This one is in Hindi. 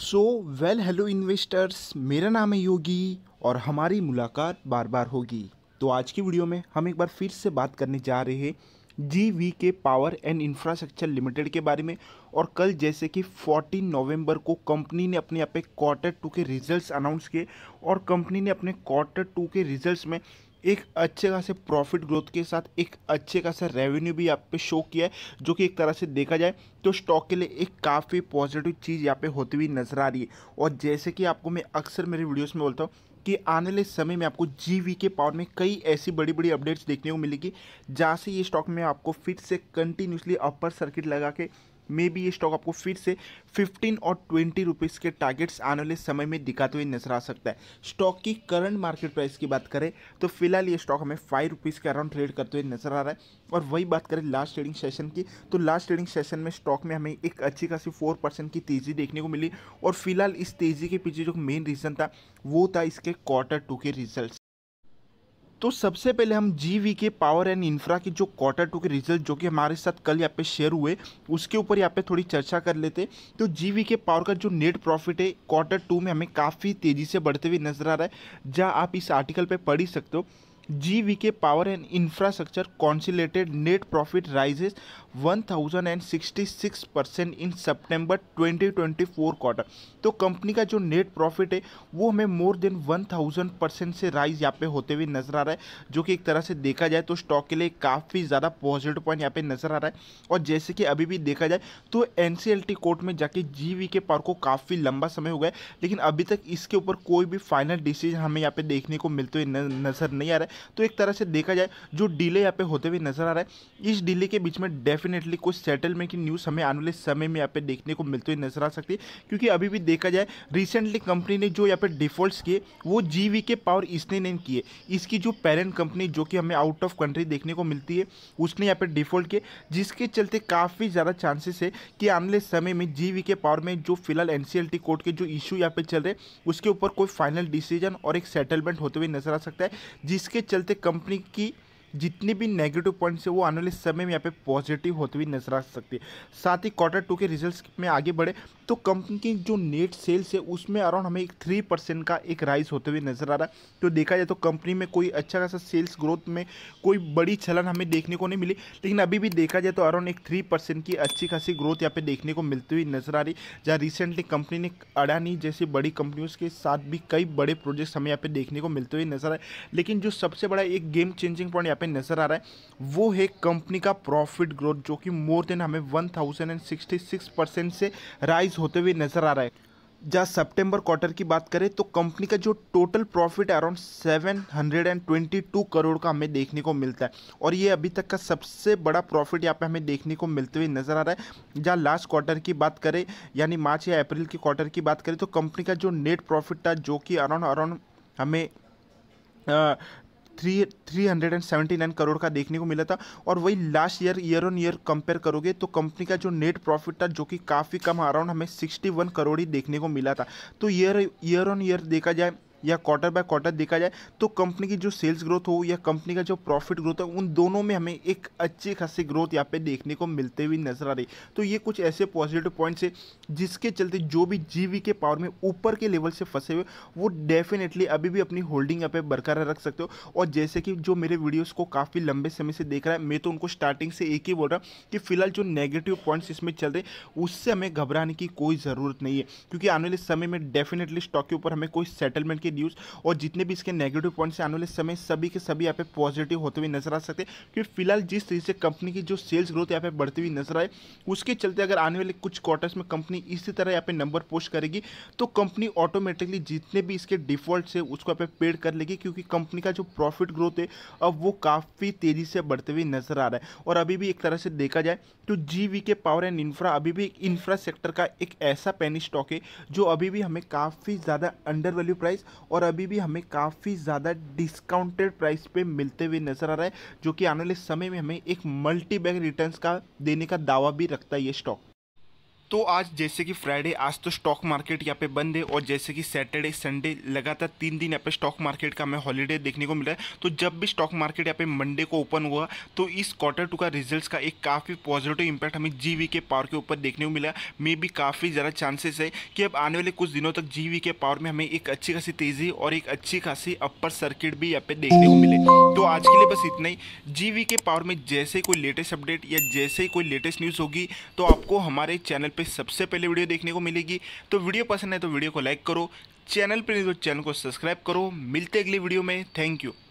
सो वेल हेलो इन्वेस्टर्स मेरा नाम है योगी और हमारी मुलाकात बार बार होगी तो आज की वीडियो में हम एक बार फिर से बात करने जा रहे हैं G V K power and infrastructure limited के बारे में और कल जैसे कि 14 नवंबर को कंपनी ने अपने यहाँ पे क्वार्टर टू के रिजल्ट्स अनाउंस किए और कंपनी ने अपने क्वार्टर टू के रिजल्ट्स में एक अच्छे खासे प्रॉफिट ग्रोथ के साथ एक अच्छे खासा रेवेन्यू भी यहाँ पे शो किया है जो कि एक तरह से देखा जाए तो स्टॉक के लिए एक काफ़ी पॉजिटिव चीज़ यहाँ पे होती हुई नज़र आ रही है और जैसे कि आपको मैं अक्सर मेरे वीडियोस में बोलता हूँ कि आने वाले समय में आपको जी के पावर में कई ऐसी बड़ी बड़ी अपडेट्स देखने को मिलेगी जहाँ से ये स्टॉक में आपको फिर से कंटिन्यूसली अपर सर्किट लगा के मे भी ये स्टॉक आपको फिर से 15 और 20 रुपीज़ के टारगेट्स आने वाले समय में दिखाते हुए नजर आ सकता है स्टॉक की करंट मार्केट प्राइस की बात करें तो फिलहाल ये स्टॉक हमें फाइव रुपीज़ के अराउंड ट्रेड करते हुए नजर आ रहा है और वही बात करें लास्ट ट्रेडिंग सेशन की तो लास्ट ट्रेडिंग सेशन में स्टॉक में हमें एक अच्छी खासी फोर परसेंट की तेज़ी देखने को मिली और फिलहाल इस तेज़ी के पीछे जो मेन रीज़न था वो था इसके क्वार्टर टू के रिजल्ट तो सबसे पहले हम जी के पावर एंड इंफ्रा के जो क्वार्टर टू के रिजल्ट जो कि हमारे साथ कल यहाँ पे शेयर हुए उसके ऊपर यहाँ पे थोड़ी चर्चा कर लेते तो जी के पावर का जो नेट प्रॉफिट है क्वार्टर टू में हमें काफ़ी तेज़ी से बढ़ते हुए नजर आ रहा है जहाँ आप इस आर्टिकल पर पढ़ ही सकते हो G K power and infrastructure consolidated net profit rises 1066 percent in September 2024 quarter तो कंपनी का जो नेट प्रॉफिट है वो हमें मोर देन 1000 परसेंट से राइज यहाँ पे होते हुए नजर आ रहा है जो कि एक तरह से देखा जाए तो स्टॉक के लिए काफ़ी ज़्यादा पॉजिटिव पॉइंट यहाँ पे नजर आ रहा है और जैसे कि अभी भी देखा जाए तो एन कोर्ट में जाके जी के पावर को काफ़ी लंबा समय हो गया लेकिन अभी तक इसके ऊपर कोई भी फाइनल डिसीजन हमें यहाँ पे देखने को मिलते हुए नज़र नहीं आ रहा है तो एक तरह से देखा जाए जो डिले यहाँ पे होते हुए नजर आ रहा है इस डिले के बीच में डेफिनेटली कुछ सेटलमेंट की न्यूज़ हमें आने वाले समय में यहाँ पे देखने को मिलती हुई नजर आ सकती है क्योंकि अभी भी देखा जाए रिसेंटली कंपनी ने जो यहाँ पे डिफॉल्ट किए वो जीवी के पावर इसने नहीं किए इसकी जो पेरेंट कंपनी जो कि हमें आउट ऑफ कंट्री देखने को मिलती है उसने यहाँ पर डिफॉल्ट किए जिसके चलते काफ़ी ज़्यादा चांसेस है कि आने वाले समय में जीवी के पावर में जो फिलहाल एन कोर्ट के जो इशू यहाँ पर चल रहे उसके ऊपर कोई फाइनल डिसीजन और एक सेटलमेंट होते हुए नजर आ सकता है जिसके चलते कंपनी की जितने भी नेगेटिव पॉइंट्स है वो आने वाले समय में यहाँ पे पॉजिटिव होते हुए नजर आ सकती है साथ ही क्वार्टर टू के रिजल्ट्स में आगे बढ़े तो कंपनी की जो नेट सेल्स है उसमें अराउंड हमें एक थ्री परसेंट का एक राइज होते हुए नजर आ रहा है तो देखा जाए तो कंपनी में कोई अच्छा खासा सेल्स ग्रोथ में कोई बड़ी छलन हमें देखने को नहीं मिली लेकिन अभी भी देखा जाए तो अराउंड एक थ्री परसेंट की अच्छी खासी ग्रोथ यहाँ पे देखने को मिलती हुई नजर आ रही जहाँ रिसेंटली कंपनी ने अडानी जैसी बड़ी कंपनियों के साथ भी कई बड़े प्रोजेक्ट्स हमें यहाँ पे देखने को मिलते हुए नजर आए लेकिन जो सबसे बड़ा एक गेम चेंजिंग पॉइंट यहाँ पे नज़र आ रहा है वो है कंपनी का प्रॉफिट ग्रोथ जो कि मोर देन हमें 1066 परसेंट से राइज होते हुए नज़र आ रहा है जहाँ सितंबर क्वार्टर की बात करें तो कंपनी का जो टोटल प्रॉफिट अराउंड 722 करोड़ का हमें देखने को मिलता है और ये अभी तक का सबसे बड़ा प्रॉफिट यहाँ पे हमें देखने को मिलते हुए नज़र आ रहा है जहाँ लास्ट क्वार्टर की बात करें यानी मार्च या अप्रैल के क्वार्टर की बात करें तो कंपनी का जो नेट प्रॉफिट था जो कि अराउंड अराउंड हमें three three hundred and seventy nine crore का देखने को मिला था और वही last year year on year compare करोगे तो कंपनी का जो नेट प्रॉफिट था जो कि काफ़ी कम अराउंड हमें सिक्सटी वन करोड़ ही देखने को मिला था तो ईयर ईयर ऑन ईयर देखा जाए या क्वार्टर बाय क्वार्टर देखा जाए तो कंपनी की जो सेल्स ग्रोथ हो या कंपनी का जो प्रॉफिट ग्रोथ है उन दोनों में हमें एक अच्छी खासी ग्रोथ यहाँ पे देखने को मिलते हुए नजर आ रही तो ये कुछ ऐसे पॉजिटिव पॉइंट्स है जिसके चलते जो भी जीवी के पावर में ऊपर के लेवल से फंसे हुए वो डेफिनेटली अभी भी अपनी होल्डिंग यहाँ पे बरकरार रख सकते हो और जैसे कि जो मेरे वीडियोज़ को काफ़ी लंबे समय से देख रहा है मैं तो उनको स्टार्टिंग से एक ही बोल रहा हूँ कि फिलहाल जो नेगेटिव पॉइंट्स इसमें चल रहे उससे हमें घबराने की कोई ज़रूरत नहीं है क्योंकि आने वाले समय में डेफिनेटली स्टॉक के ऊपर हमें कोई सेटलमेंट की न्यूज़ और जितने भी इसके नेगेटिव पॉइंट्स आने वाले समय सभी के सभी यहाँ पे पॉजिटिव होते हुए नजर आ सकते हैं क्योंकि फिलहाल जिस तरीके से कंपनी की जो सेल्स ग्रोथ यहाँ पे बढ़ती हुई नजर आए उसके चलते अगर आने वाले कुछ क्वार्टर्स में कंपनी इसी तरह यहाँ पे नंबर पोस्ट करेगी तो कंपनी ऑटोमेटिकली जितने भी इसके डिफॉल्ट है उसको यहाँ पे पेड कर लेगी क्योंकि कंपनी का जो प्रॉफिट ग्रोथ है अब वो काफ़ी तेज़ी से बढ़ते हुए नजर आ रहा है और अभी भी एक तरह से देखा जाए तो जी के पावर एंड इंफ्रा अभी भी इंफ्रा सेक्टर का एक ऐसा पेनी स्टॉक है जो अभी भी हमें काफ़ी ज़्यादा अंडर वैल्यू प्राइस और अभी भी हमें काफ़ी ज़्यादा डिस्काउंटेड प्राइस पे मिलते हुए नज़र आ रहा है जो कि आने वाले समय में हमें एक मल्टी बैग रिटर्न का देने का दावा भी रखता है ये स्टॉक तो आज जैसे कि फ्राइडे आज तो स्टॉक मार्केट यहाँ पे बंद है और जैसे कि सैटरडे संडे लगातार तीन दिन यहाँ पे स्टॉक मार्केट का हमें हॉलीडे देखने को मिला है तो जब भी स्टॉक मार्केट यहाँ पे मंडे को ओपन हुआ तो इस क्वार्टर टू का रिजल्ट्स का एक काफ़ी पॉजिटिव इंपैक्ट हमें जी के पावर के ऊपर देखने को मिला मे भी काफ़ी ज़्यादा चांसेस है कि अब आने वाले कुछ दिनों तक जी के पावर में हमें एक अच्छी खासी तेज़ी और एक अच्छी खासी अपर सर्किट भी यहाँ पे देखने को मिले तो आज के लिए बस इतना ही जी के पावर में जैसे कोई लेटेस्ट अपडेट या जैसे कोई लेटेस्ट न्यूज़ होगी तो आपको हमारे चैनल पर पे सबसे पहले वीडियो देखने को मिलेगी तो वीडियो पसंद है तो वीडियो को लाइक करो चैनल पर नहीं तो चैनल को सब्सक्राइब करो मिलते अगली वीडियो में थैंक यू